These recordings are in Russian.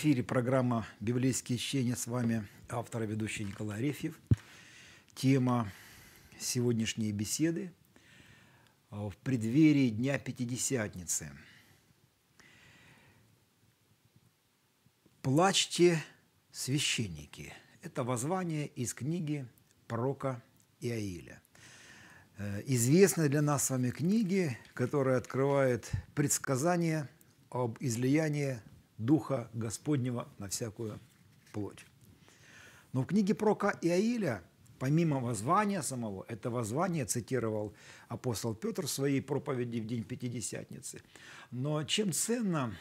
эфире программа «Библейские чтения». С вами автор и ведущий Николай Арефьев. Тема сегодняшней беседы в преддверии Дня Пятидесятницы. «Плачьте, священники» – это воззвание из книги пророка Иаиля. Э, Известной для нас с вами книги, которая открывает предсказания об излиянии Духа Господнего на всякую плоть. Но в книге Прока и помимо воззвания самого, это воззвание цитировал апостол Петр в своей проповеди в День Пятидесятницы. Но чем ценно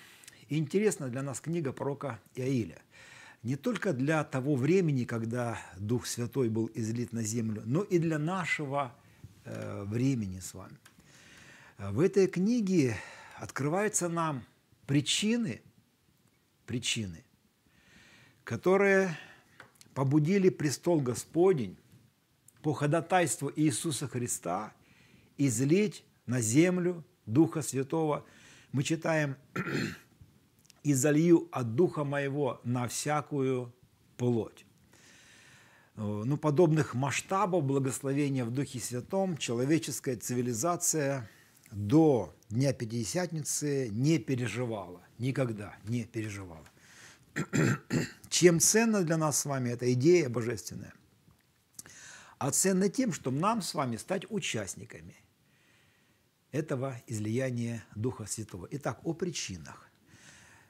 и интересна для нас книга прока Иаиля? Не только для того времени, когда Дух Святой был излит на землю, но и для нашего э, времени с вами. Э, в этой книге открываются нам причины – причины, которые побудили престол Господень по ходатайству Иисуса Христа излить на землю Духа Святого. Мы читаем «И залью от Духа Моего на всякую плоть». Э, ну, подобных масштабов благословения в Духе Святом человеческая цивилизация до Дня Пятидесятницы не переживала никогда не переживала. Чем ценна для нас с вами эта идея божественная? А ценна тем, что нам с вами стать участниками этого излияния Духа Святого. Итак, о причинах.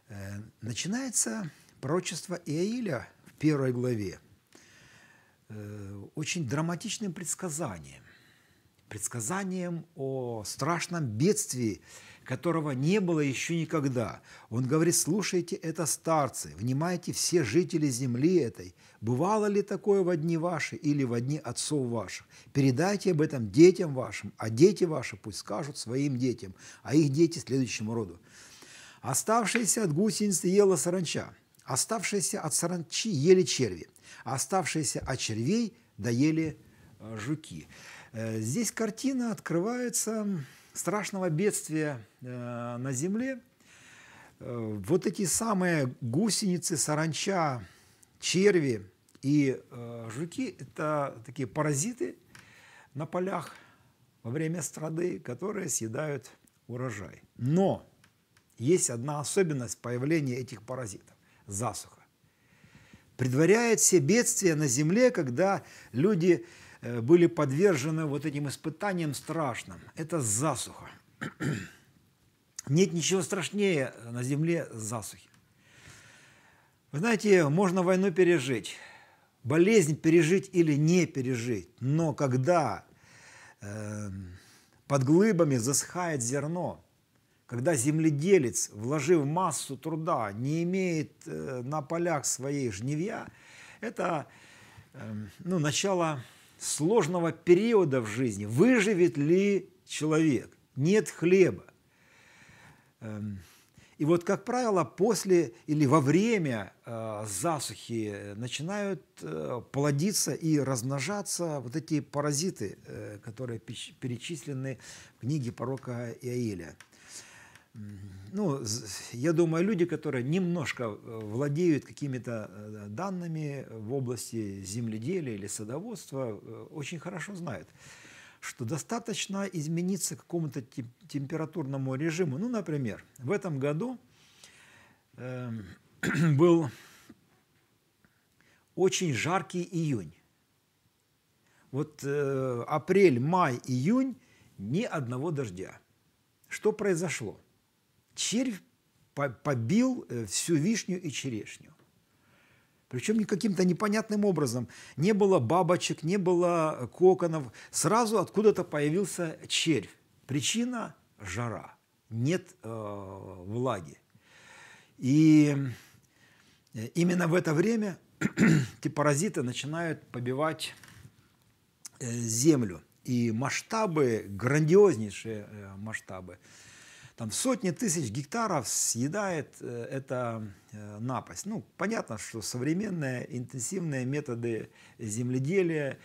Э, начинается пророчество Иаиля в первой главе э, очень драматичным предсказанием. Предсказанием о страшном бедствии, которого не было еще никогда. Он говорит, слушайте это, старцы, внимайте все жители земли этой. Бывало ли такое во дни ваши или во дни отцов ваших? Передайте об этом детям вашим, а дети ваши пусть скажут своим детям, а их дети следующему роду. Оставшиеся от гусеницы ела саранча, оставшиеся от саранчи ели черви, оставшиеся от червей доели э, жуки. Э, здесь картина открывается страшного бедствия э, на земле э, вот эти самые гусеницы, саранча, черви и э, жуки – это такие паразиты на полях во время страды, которые съедают урожай. Но есть одна особенность появления этих паразитов – засуха. Предваряет все бедствия на земле, когда люди Э, были подвержены вот этим испытаниям страшным. Это засуха. Нет ничего страшнее э, на земле засухи. Вы знаете, можно войну пережить, болезнь пережить или не пережить, но когда э, под глыбами засыхает зерно, когда земледелец, вложив массу труда, не имеет э, на полях своей жневья, это э, ну, начало сложного периода в жизни. Выживет ли человек? Нет хлеба. Эм, и вот, как правило, после или во время э, засухи э, начинают э, плодиться и размножаться вот эти паразиты, которые перечислены в книге порока Иаиля ну, я думаю, люди, которые немножко э, владеют какими-то э, данными в области земледелия или садоводства, э, очень хорошо знают, что достаточно измениться какому-то температурному режиму. Ну, например, в этом году эм, был очень жаркий июнь. Вот апрель, май, июнь ни одного дождя. Что произошло? червь побил э, всю вишню и черешню. Причем каким-то непонятным образом. Не было бабочек, не было э, коконов. Сразу откуда-то появился червь. Причина – жара. Нет э, влаги. И э, именно в это время эти паразиты начинают побивать землю. И масштабы, грандиознейшие масштабы – там сотни тысяч гектаров съедает э, эта э, напасть. Ну, понятно, что современные интенсивные методы земледелия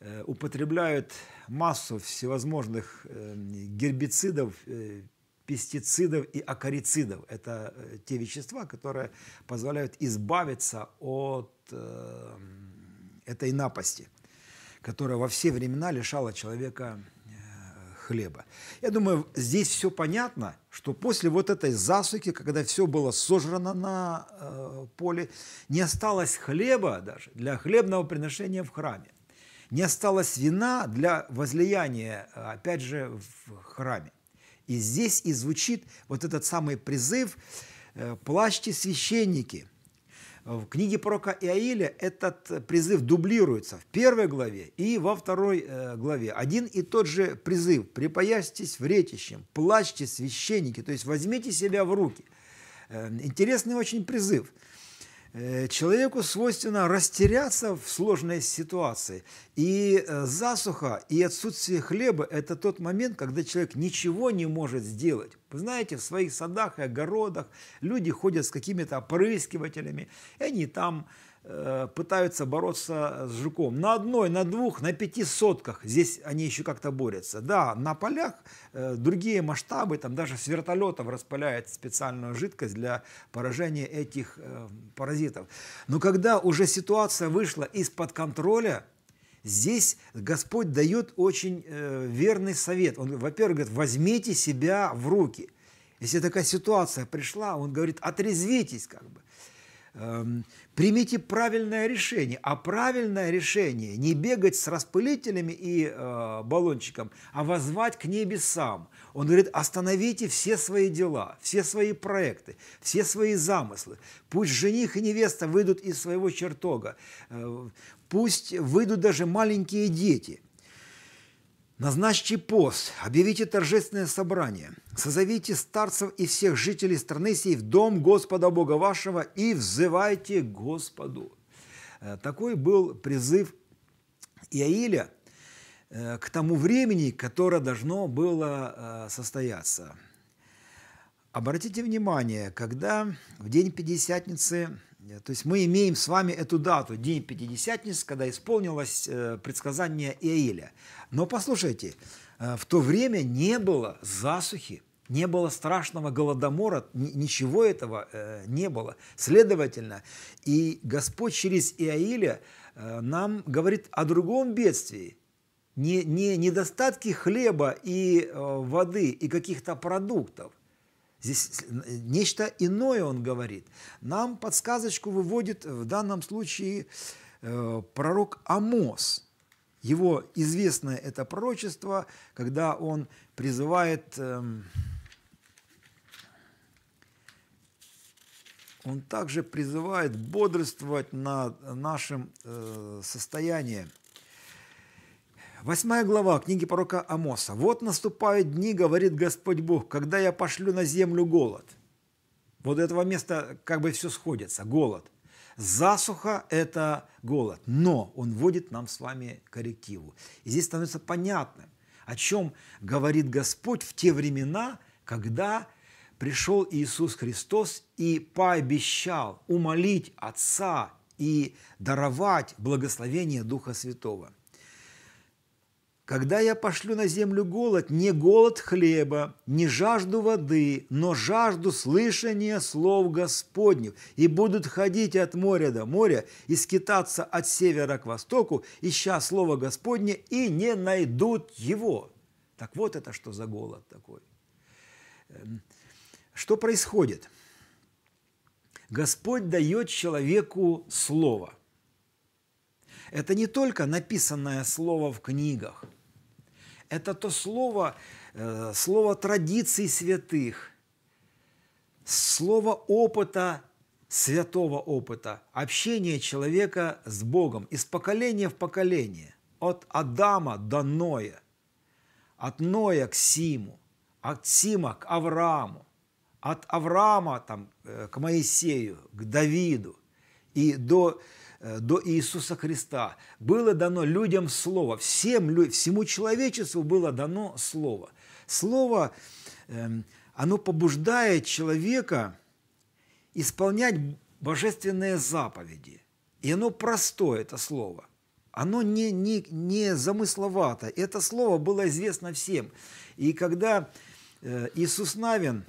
э, употребляют массу всевозможных гербицидов, пестицидов и акарицидов. Это те вещества, которые позволяют избавиться от этой напасти, которая во все времена лишала человека хлеба. Я думаю, здесь все понятно, что после вот этой засухи, когда все было сожрано на э, поле, не осталось хлеба даже для хлебного приношения в храме. Не осталось вина для возлияния, э, опять же, в храме. И здесь и звучит вот этот самый призыв э, «Плачьте, священники!» В книге пророка Иаиля этот призыв дублируется в первой главе и во второй э, главе. Один и тот же призыв «припаястесь вретищем, плачьте священники», то есть возьмите себя в руки. Э, интересный очень призыв – Э, человеку свойственно растеряться в сложной ситуации. И э, засуха, и отсутствие хлеба – это тот момент, когда человек ничего не может сделать. Вы знаете, в своих садах и огородах люди ходят с какими-то опрыскивателями, и они там Э, пытаются бороться с жуком. На одной, на двух, на пяти сотках здесь они еще как-то борются. Да, на полях э, другие масштабы, там даже с вертолетов распыляют специальную жидкость для поражения этих э, паразитов. Но когда уже ситуация вышла из-под контроля, Здесь Господь дает очень верный совет. Он, во-первых, говорит, возьмите себя в руки. Если такая ситуация пришла, он говорит, отрезвитесь как бы. Эм, примите правильное решение. А правильное решение не бегать с распылителями и э, баллончиком, а возвать к небесам. Он говорит, остановите все свои дела, все свои проекты, все свои замыслы. Пусть жених и невеста выйдут из своего чертога. Э, пусть выйдут даже маленькие дети – Назначьте пост, объявите торжественное собрание, созовите старцев и всех жителей страны сей в дом Господа Бога вашего и взывайте Господу. Э, такой был призыв Иаиля э, к тому времени, которое должно было э, состояться. Обратите внимание, когда в день Пятидесятницы Э, то есть мы имеем с вами эту дату, день Пятидесятницы, когда исполнилось э, предсказание Иаиля. Но послушайте, э, в то время не было засухи, не было страшного голодомора, ничего этого не было. Следовательно, и Господь через Иаиля нам говорит о другом бедствии, не, не недостатки хлеба и воды и каких-то продуктов, Здесь нечто иное он говорит. Нам подсказочку выводит э, в данном случае э, пророк Амос. Его известное это пророчество, когда он призывает, эм, он также призывает бодрствовать над нашим э, состоянием – Восьмая глава книги пророка Амоса. «Вот наступают дни, говорит Господь Бог, когда я пошлю на землю голод». Вот до этого места как бы все сходится. Голод. Засуха – это голод. Но он вводит нам с вами коррективу. И здесь становится понятным, о чем говорит Господь в те времена, когда пришел Иисус Христос и пообещал умолить Отца и даровать благословение Духа Святого. Когда я пошлю на землю голод, не голод хлеба, не жажду воды, но жажду слышания слов Господних, и будут ходить от моря до моря, и скитаться от севера к востоку, ища слово Господне, и не найдут его». Так вот это что за голод такой. Эм, что происходит? Господь дает человеку слово. Это не только написанное слово в книгах – это то слово, э, слово традиций святых, слово опыта, святого опыта, общения человека с Богом из поколения в поколение, от Адама до Ноя, от Ноя к Симу, от Сима к Аврааму, от Авраама там, э, к Моисею, к Давиду и до Э, до Иисуса Христа было дано людям Слово, всем, всему человечеству было дано Слово. Слово, эм, оно побуждает человека исполнять божественные заповеди. И оно простое, это слово. Оно не, не, не замысловато. Это слово было известно всем. И когда э, Иисус Навин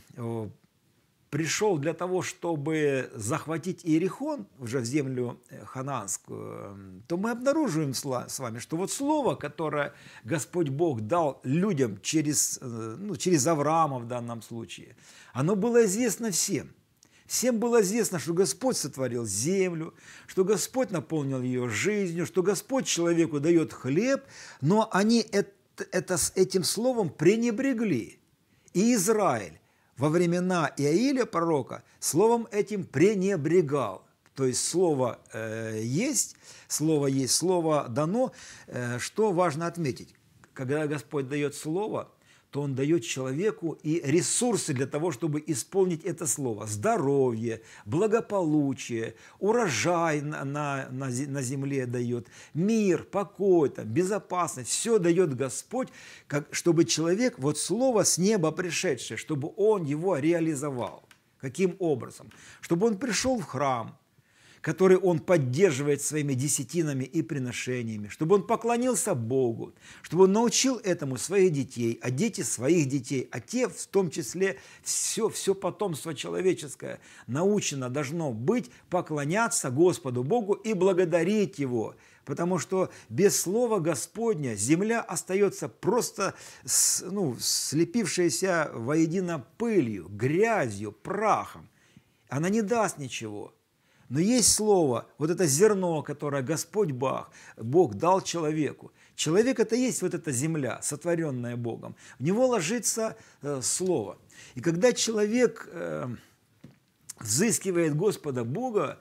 пришел для того, чтобы захватить Иерихон, уже в землю э, ханаанскую, эм, то мы обнаруживаем с вами, что вот слово, которое Господь Бог дал людям через, э, ну, через Авраама в данном случае, оно было известно всем. Всем было известно, что Господь сотворил землю, что Господь наполнил ее жизнью, что Господь человеку дает хлеб, но они это, это, этим словом пренебрегли. И Израиль во времена Иаиля пророка словом этим пренебрегал. То есть слово э, есть, слово есть, слово дано. Э, что важно отметить? Когда Господь дает слово, то он дает человеку и ресурсы для того, чтобы исполнить это слово. Здоровье, благополучие, урожай на, на, на, земле дает, мир, покой, там, безопасность. Все дает Господь, как, чтобы человек, вот слово с неба пришедшее, чтобы он его реализовал. Каким образом? Чтобы он пришел в храм – который он поддерживает своими десятинами и приношениями, чтобы он поклонился Богу, чтобы он научил этому своих детей, а дети своих детей, а те в том числе все, все потомство человеческое научено должно быть поклоняться Господу Богу и благодарить Его, потому что без Слова Господня земля остается просто ну, слепившаяся воедино пылью, грязью, прахом. Она не даст ничего – но есть слово, вот это зерно, которое Господь Бог, Бог дал человеку. Человек – это есть вот эта земля, сотворенная Богом. В него ложится э, слово. И когда человек э, взыскивает Господа Бога,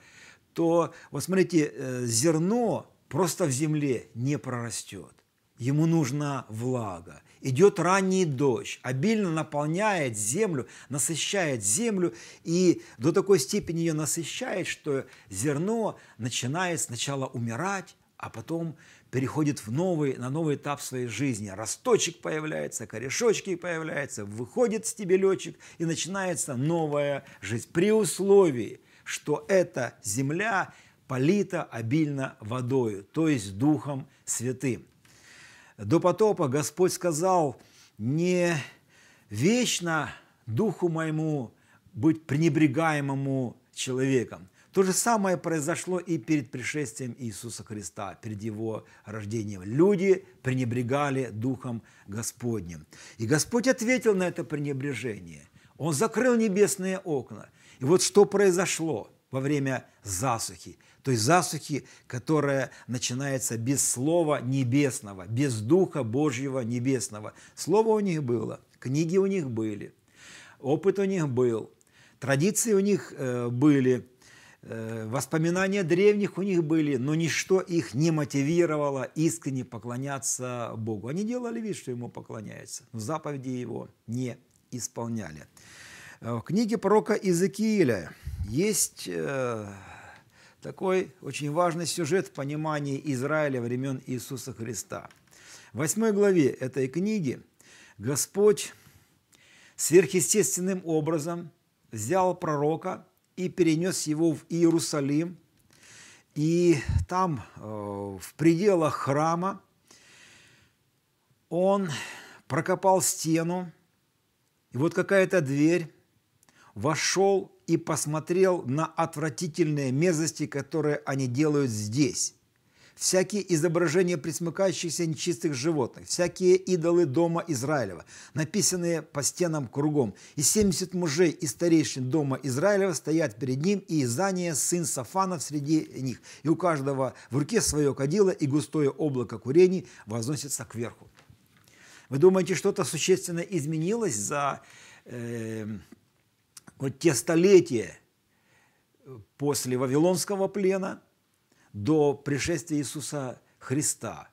то, вот смотрите, э, зерно просто в земле не прорастет. Ему нужна влага, Идет ранний дождь, обильно наполняет землю, насыщает землю и до такой степени ее насыщает, что зерно начинает сначала умирать, а потом переходит в новый, на новый этап своей жизни. Росточек появляется, корешочки появляются, выходит стебелечек и начинается новая жизнь. При условии, что эта земля полита обильно водою, то есть Духом Святым до потопа Господь сказал, не вечно духу моему быть пренебрегаемому человеком. То же самое произошло и перед пришествием Иисуса Христа, перед Его рождением. Люди пренебрегали Духом Господним. И Господь ответил на это пренебрежение. Он закрыл небесные окна. И вот что произошло во время засухи. То есть засухи, которая начинается без Слова Небесного, без Духа Божьего Небесного. Слово у них было, книги у них были, опыт у них был, традиции у них э, были, э, воспоминания древних у них были, но ничто их не мотивировало искренне поклоняться Богу. Они делали вид, что Ему поклоняются, но заповеди Его не исполняли. Э, в книге пророка Иезекииля есть такой очень важный сюжет в понимании Израиля времен Иисуса Христа. В 8 главе этой книги Господь сверхъестественным образом взял пророка и перенес его в Иерусалим. И там, э, в пределах храма, он прокопал стену, и вот какая-то дверь, вошел и посмотрел на отвратительные мерзости, которые они делают здесь. Всякие изображения присмыкающихся нечистых животных, всякие идолы дома Израилева, написанные по стенам кругом. И 70 мужей и старейшин дома Израилева стоят перед ним, и Изания, сын Сафанов, среди них. И у каждого в руке свое кадило, и густое облако курений возносится кверху. Вы думаете, что-то существенно изменилось за э, вот те столетия э, после Вавилонского плена до пришествия Иисуса Христа.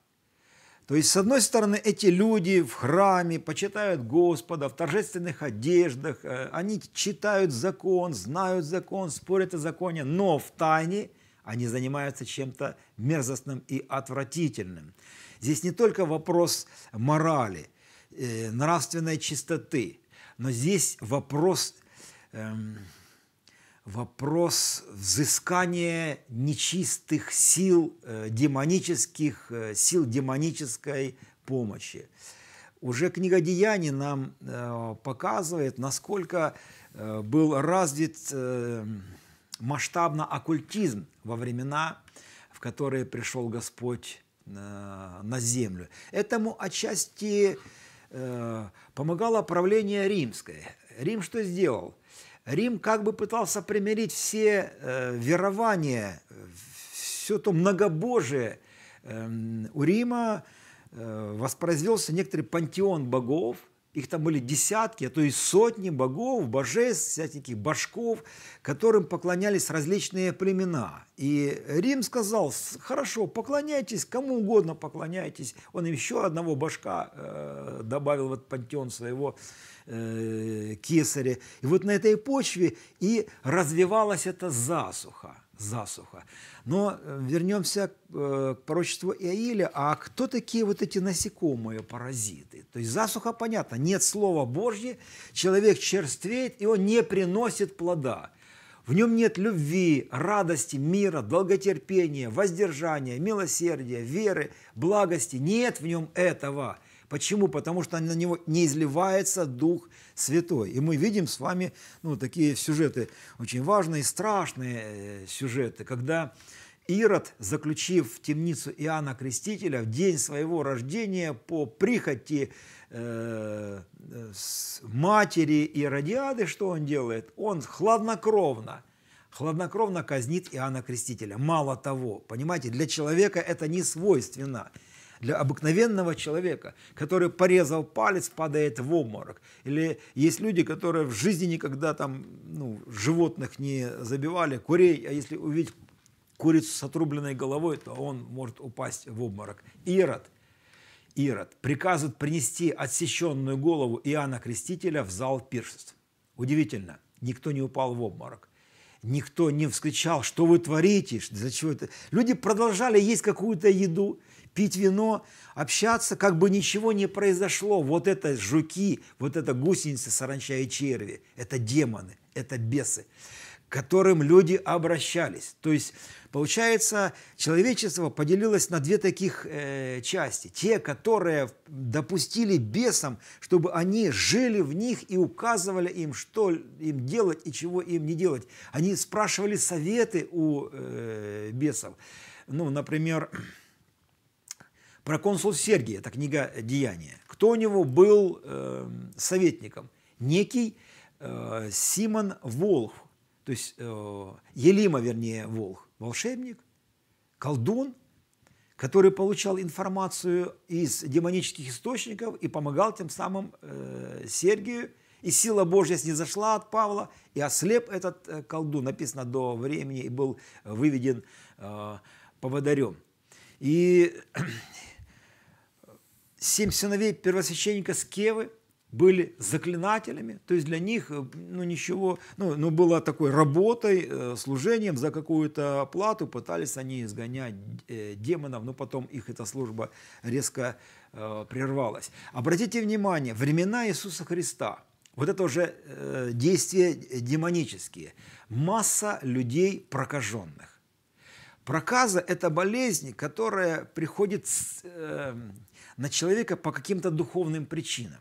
То есть, с одной стороны, эти люди в храме почитают Господа в торжественных одеждах, э, они читают закон, знают закон, спорят о законе, но в тайне они занимаются чем-то мерзостным и отвратительным. Здесь не только вопрос морали, э, нравственной чистоты, но здесь вопрос эм, вопрос взыскания нечистых сил, э, демонических э, сил, демонической помощи. Уже книга Деяний нам э, показывает, насколько э, был развит э, масштабно оккультизм во времена, в которые пришел Господь э, на землю. Этому отчасти э, помогало правление римское. Рим что сделал – Рим как бы пытался примирить все э, верования, все то многобожие. Э, у Рима э, воспроизвелся некоторый пантеон богов – их там были десятки, а то и сотни богов, божеств, всяких башков, которым поклонялись различные племена. И Рим сказал, хорошо, поклоняйтесь, кому угодно поклоняйтесь. Он им еще одного башка э, добавил в этот пантеон своего э, кесаря. И вот на этой почве и развивалась эта засуха засуха. Но э, вернемся э, к пророчеству Иаиля. А кто такие вот эти насекомые паразиты? То есть засуха, понятно, нет Слова Божье, человек черствеет, и он не приносит плода. В нем нет любви, радости, мира, долготерпения, воздержания, милосердия, веры, благости. Нет в нем этого – Почему? Потому что на него не изливается Дух Святой. И мы видим с вами ну, такие сюжеты, очень важные, страшные э, сюжеты, когда Ирод, заключив в темницу Иоанна Крестителя в день своего рождения по прихоти э, матери Иродиады, что он делает? Он хладнокровно, хладнокровно казнит Иоанна Крестителя. Мало того, понимаете, для человека это не свойственно – для обыкновенного человека, который порезал палец, падает в обморок. Или есть люди, которые в жизни никогда там ну, животных не забивали, курей, а если увидеть курицу с отрубленной головой, то он может упасть в обморок. Ирод, Ирод приказывает принести отсеченную голову Иоанна Крестителя в зал пиршеств. Удивительно, никто не упал в обморок никто не вскричал, что вы творите, для чего это. Люди продолжали есть какую-то еду, пить вино, общаться, как бы ничего не произошло. Вот это жуки, вот это гусеницы, саранча и черви, это демоны, это бесы, к которым люди обращались. То есть, получается, человечество поделилось на две таких э, части. Те, которые допустили бесам, чтобы они жили в них и указывали им, что им делать и чего им не делать. Они спрашивали советы у э, бесов. Ну, например, про консул Сергий, это книга «Деяния». Кто у него был э, советником? Некий э, Симон Волх, то есть э, Елима, вернее, Волх, волшебник, колдун, который получал информацию из демонических источников и помогал тем самым э, Сергию. И сила Божья снизошла от Павла, и ослеп этот э, колдун, написано до времени, и был выведен э, поводарем. И семь сыновей первосвященника Скевы были заклинателями, то есть для них э, ну, ничего, ну, ну было такой работой, э, служением за какую-то плату, пытались они изгонять э, демонов, но потом их эта служба резко э, прервалась. Обратите внимание, времена Иисуса Христа, вот это уже э, действия демонические, масса людей прокаженных. Проказа – это болезнь, которая приходит с, э, на человека по каким-то духовным причинам.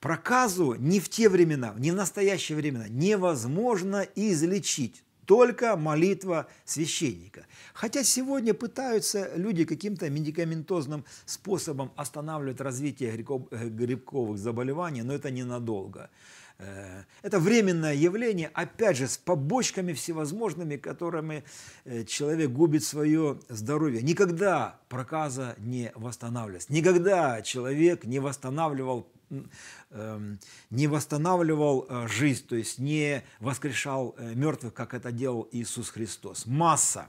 Проказу не в те времена, не в настоящие времена невозможно излечить только молитва священника. Хотя сегодня пытаются люди каким-то медикаментозным способом останавливать развитие грибковых заболеваний, но это ненадолго. Э, это временное явление, опять же, с побочками всевозможными, которыми э, человек губит свое здоровье. Никогда проказа не восстанавливалась. Никогда человек не восстанавливал эм, не восстанавливал э, жизнь, то есть не воскрешал мертвых, как это делал Иисус Христос. Масса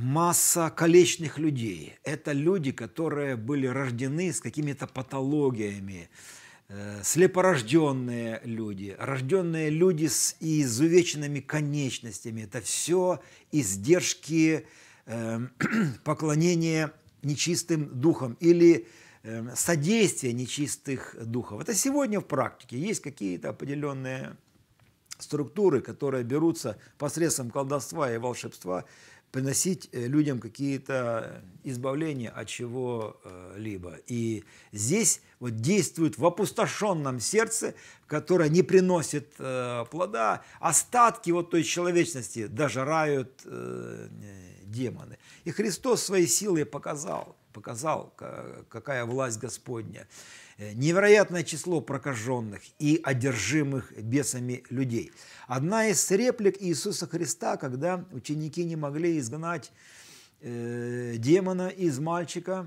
масса калечных людей. Это люди, которые были рождены с какими-то патологиями, Э, слепорожденные люди, рожденные люди с изувеченными конечностями. Это все издержки э, поклонения нечистым духам или э, содействия нечистых духов. Это сегодня в практике есть какие-то определенные структуры, которые берутся посредством колдовства и волшебства приносить э, людям какие-то э, избавления от чего-либо. И здесь вот действует в опустошенном сердце, которое не приносит э, плода, остатки вот той человечности дожирают э, демоны. И Христос своей силой показал, показал, какая власть Господня. Э, невероятное число прокаженных и одержимых бесами людей. Одна из реплик Иисуса Христа, когда ученики не могли изгнать э, демона из мальчика,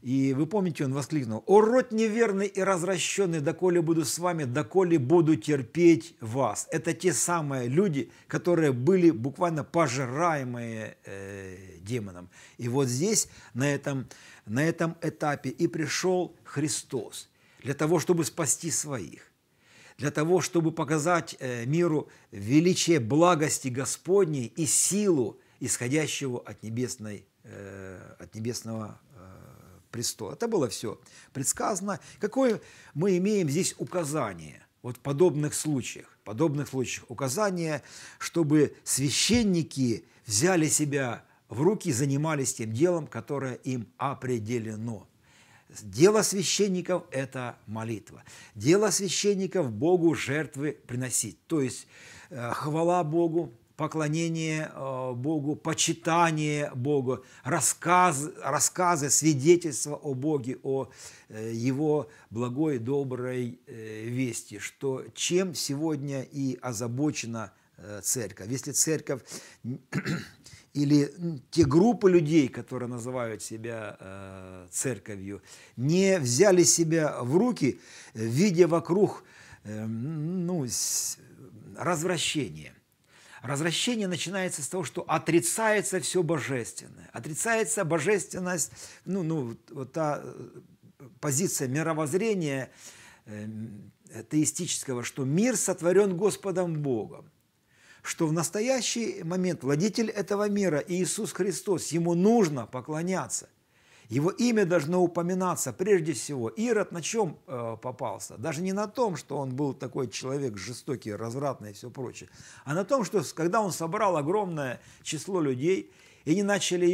и вы помните, он воскликнул, «О, род неверный и развращенный, доколе буду с вами, доколе буду терпеть вас». Это те самые люди, которые были буквально пожираемые э, демоном. И вот здесь, на этом на этом этапе и пришел Христос для того, чтобы спасти своих, для того, чтобы показать э, миру величие благости Господней и силу, исходящего от, небесной, э, от небесного э, престола. Это было все предсказано. Какое мы имеем здесь указание – вот в подобных случаях, подобных случаях указания, чтобы священники взяли себя в руки занимались тем делом, которое им определено. Дело священников – это молитва. Дело священников – Богу жертвы приносить. То есть э, хвала Богу, поклонение э, Богу, почитание Богу, рассказ, рассказы, свидетельства о Боге, о э, Его благой, доброй вести, что чем сегодня и озабочена церковь. Если церковь или те группы людей, которые называют себя э, церковью, не взяли себя в руки, видя вокруг э, ну, с, развращение. Развращение начинается с того, что отрицается все божественное. Отрицается божественность, ну, ну вот та э, позиция мировоззрения э, теистического, что мир сотворен Господом Богом что в настоящий момент владетель этого мира Иисус Христос, ему нужно поклоняться. Его имя должно упоминаться прежде всего. Ирод на чем э, попался? Даже не на том, что он был такой человек жестокий, развратный и все прочее, а на том, что когда он собрал огромное число людей, и они начали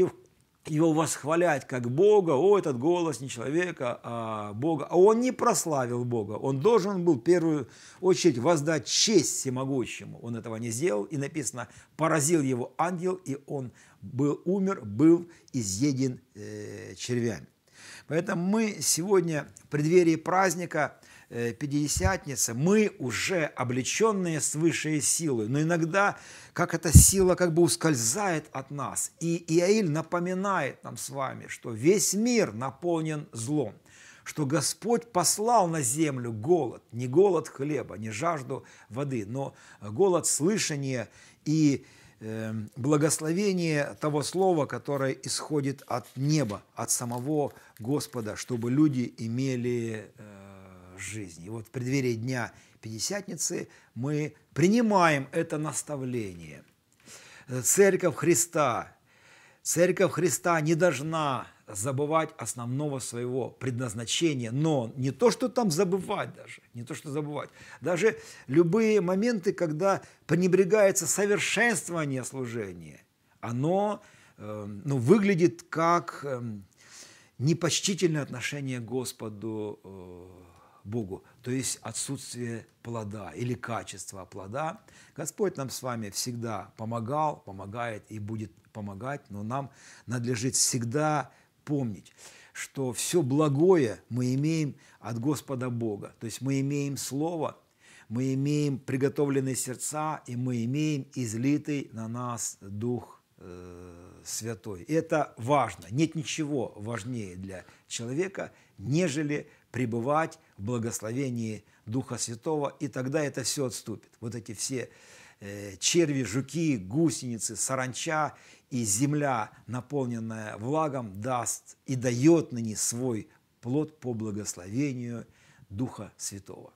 его восхвалять как Бога, о, этот голос не человека, а Бога. А он не прославил Бога, он должен был в первую очередь воздать честь всемогущему. Он этого не сделал, и написано, поразил его ангел, и он был, умер, был изъеден э, червями. Поэтому мы сегодня в преддверии праздника – Э, пятидесятница. мы уже облеченные свыше силой, Но иногда, как эта сила как бы ускользает от нас. И Иаиль напоминает нам с вами, что весь мир наполнен злом что Господь послал на землю голод, не голод хлеба, не жажду воды, но голод слышания и э, благословение того слова, которое исходит от неба, от самого Господа, чтобы люди имели э, жизни. И вот в преддверии Дня Пятидесятницы мы принимаем это наставление. Церковь Христа, Церковь Христа не должна забывать основного своего предназначения, но не то, что там забывать даже, не то, что забывать, даже любые моменты, когда пренебрегается совершенствование служения, оно эм, ну, выглядит как эм, непочтительное отношение к Господу э, Богу, то есть отсутствие плода или качество плода. Господь нам с вами всегда помогал, помогает и будет помогать, но нам надлежит всегда помнить, что все благое мы имеем от Господа Бога. То есть мы имеем Слово, мы имеем приготовленные сердца, и мы имеем излитый на нас Дух э, Святой. это важно. Нет ничего важнее для человека, нежели пребывать в благословении Духа Святого, и тогда это все отступит. Вот эти все э, черви, жуки, гусеницы, саранча и земля, наполненная влагом, даст и дает ныне свой плод по благословению Духа Святого.